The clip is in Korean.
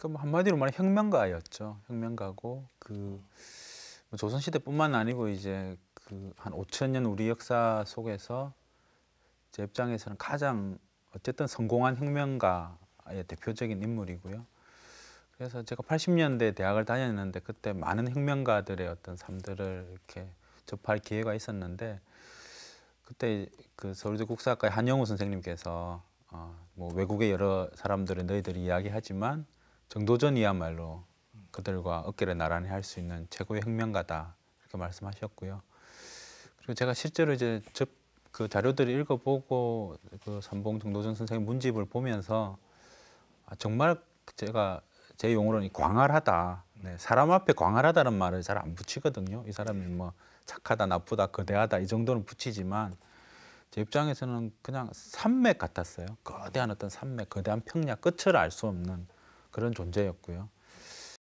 그러니까 뭐 한마디로 말하면 혁명가였죠. 혁명가고 그 뭐 조선시대뿐만 아니고 이제 그한 5천 년 우리 역사 속에서 제 입장에서는 가장 어쨌든 성공한 혁명가의 대표적인 인물이고요. 그래서 제가 80년대 대학을 다녔는데 그때 많은 혁명가들의 어떤 삶들을 이렇게 접할 기회가 있었는데 그때 그 서울대 국사학과의 한영우 선생님께서 어, 뭐 외국의 여러 사람들은 너희들이 이야기하지만 정도전이야말로 그들과 어깨를 나란히 할 수 있는 최고의 혁명가다 이렇게 말씀하셨고요. 그리고 제가 실제로 이제 그 자료들을 읽어보고 그 삼봉 정도전 선생의 문집을 보면서 아, 정말 제가 제 용어로는 광활하다. 네, 사람 앞에 광활하다는 말을 잘 안 붙이거든요. 이 사람이 뭐 착하다, 나쁘다, 거대하다 이 정도는 붙이지만 제 입장에서는 그냥 산맥 같았어요. 거대한 어떤 산맥, 거대한 평야 끝을 알 수 없는 그런 존재였고요.